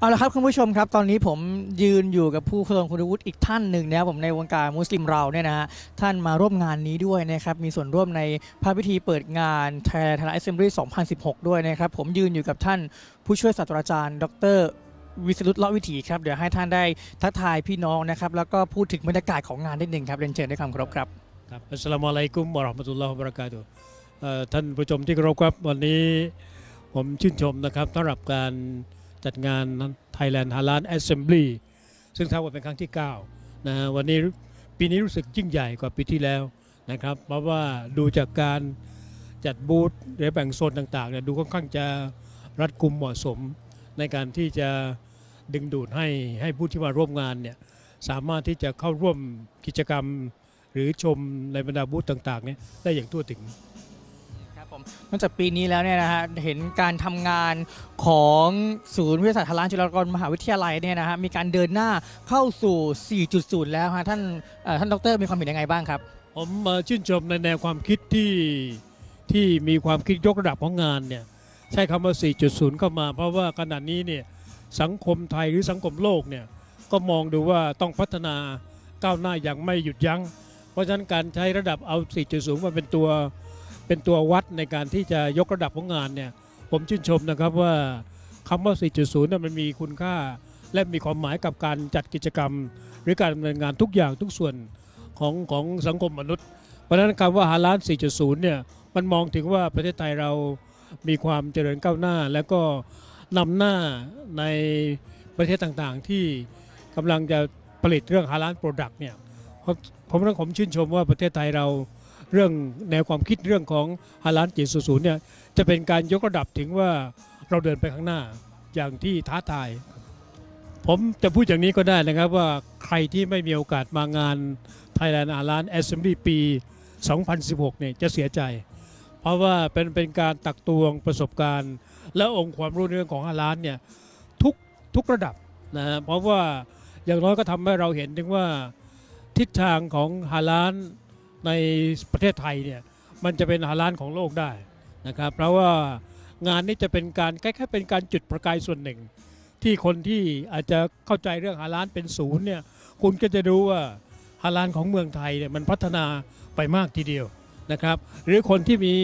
เอาละครับคุณผู้ชมครับตอนนี้ผมยืนอยู่กับผู้ครงคุณวุฒิอีกท่านหนึ่งนะครับผมในวงการมุสลิมเราเนี่ยนะฮะท่านมาร่วมงานนี้ด้วยนะครับมีส่วนร่วมในพระพิธีเปิดงานแทนธนาเอสเซมบลี2016 ด้วยนะครับ ผมยืนอยู่กับท่านผู้ช่วยศาสตราจารย์ ดร วิสรุตเลาะวิถีครับเดี๋ยวให้ท่านได้ทักทายพี่น้องนะครับ แล้วก็พูดถึงบรรยากาศของงานนิดหนึ่งครับเรียนเชิญด้วยความเคารพครับครับอัสลามุอะลัยกุมวะเราะ์มะตุลลอฮ์วะบะเราะกาตุฮ์ท่านผู้ชมที่เคารพครับวันนี้ผมชื่นชมนะครับสำหรับการจัดงาน Thailand h a l a l Assembly ซึ่งทาว่าเป็นครั้งที่9นะวันนี้ปีนี้รู้สึกยิ่งใหญ่กว่าปีที่แล้วนะครับ เพราะว่าดูจากการจัดบูธหรือแบ่งโซนต่างๆเนี่ยดูค่อนข้างจะรัดกุมเหมาะสม ในการที่จะดึงดูดให้ให้ผู้ที่มาร่วมงานเนี่ยสามารถที่จะเข้าร่วมกิจกรรม หรือชมในบรรดาบูธต่างๆเนี่ยได้อย่างทั่วถึงมนอกจากปีนี้แล้วเนี่ยนะฮะเห็นการทำงานของศูนย์วิทยาศาสตร์ทางล้านจุฬาลงกรมหาวิทยาลัยเนี่ยนะฮะมีการเดินหน้าเข้าสู่ 4.0 แล้วฮะท่านเอ่อท่านดร มีความเห็นยังไงบ้างครับ ผมชื่นชมในแนวความคิดที่ที่มีความคิดยกระดับของงานเนี่ยใช้คำว่า 4.0 เข้ามา เพราะว่าขณะนี้เนี่ยสังคมไทยหรือสังคมโลกเนี่ยก็มองดูว่าต้องพัฒนาก้าวหน้าอย่างไม่หยุดยัง้ง เพราะฉะนั้นการใช้ระดับเอา 4.0 มาเป็นตัวเป็นตัววัดในการที่จะยกระดับของงานเนี่ยผมชื่นชมนะครับว่าคำว่า 4.0นั้นมันมีคุณค่า และมีความหมายกับการจัดกิจกรรมหรือการดำเนินงานทุกอย่างทุกส่วนของของสังคมมนุษย์เพราะฉะนั้นคำว่าหาล้าน4.0 เนี่ยมันมองถึงว่าประเทศไทยเรามีความเจริญก้าวหน้า และก็นำหน้าในประเทศต่างๆ ที่กำลังจะผลิตเรื่องหาล้านโปรดักต์เนี่ยผมผมชื่นชมว่าประเทศไทยเราเรื่องแนวความคิดเรื่องของฮาลานจีสูนูเนี่ยจะเป็นการยกระดับถึงว่าเราเดินไปข้างหน้าอย่างที่ท้าทาย ผมจะพูดอย่างนี้ก็ได้นะครับว่าใครที่ไม่มีโอกาสมางาน Thailand a l a n Assembly ปี 2016 เนี่ยจะเสียใจ เพราะว่าเป็นเป็นการตักตวงประสบการณ์ และองค์ความรู้เรื่องของฮาลานเนี่ยทุกทุกระดับนะเพราะว่าอย่างน้อยก็ทำให้เราเห็นถึงว่าทิศทางของฮาลานในประเทศไทยเนี่ยมันจะเป็นหาล้านของโลกได้นะครับเพราะว่างานนี้จะเป็นการคล้ายๆเป็นการจุดประกายส่วนหนึ่ง ที่คนที่อาจจะเข้าใจเรื่องหาล้านเป็นศูนย์เนี่ยคุณก็จะรู้ว่าฮาลานของเมืองไทยเนี่ยมันพัฒนาไปมากทีเดียวนะครับหรือคนที่มี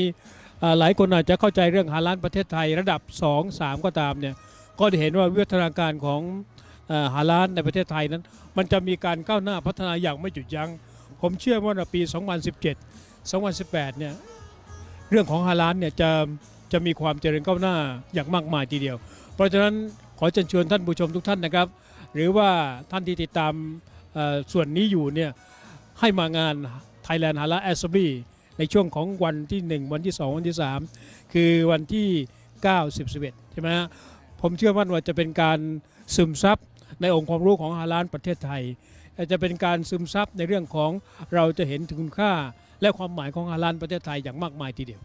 หลายคนอาจจะเข้าใจเรื่องฮาลานประเทศไทยระดับ2 3ก็ตามเนี่ยก็จะเห็นว่าวิวัฒนาการของฮาลานในประเทศไทยนั้นมันจะมีการก้าวหน้าพัฒนาอย่างไม่หยุดยัง้งผมเชื่อว่าในปี 2017 2018เนี่ย เรื่องของฮาลานเนี่ยจะจะมีความเจริญก้าวหน้าอย่างมากมายทีเดียว เพราะฉะนั้นขอเชิญชวนท่านผู้ชมทุกท่านนะครับ หรือว่าท่านที่ติดตามส่วนนี้อยู่เนี่ยให้มางาน Thailand h a l a a s b ในช่วงของวันที่ 1 วันที่ 2 วันที่ 3 คือวันที่ 9 10 11ใช่ไหมฮะผมเชื่อว่าจะเป็นการซึมซับในองค์ความรู้ของฮาลานประเทศไทยจะเป็นการซึมซับในเรื่องของเราจะเห็นถึงคุณค่า และความหมายของฮาลันประเทศไทยอย่างมากมายทีเดียว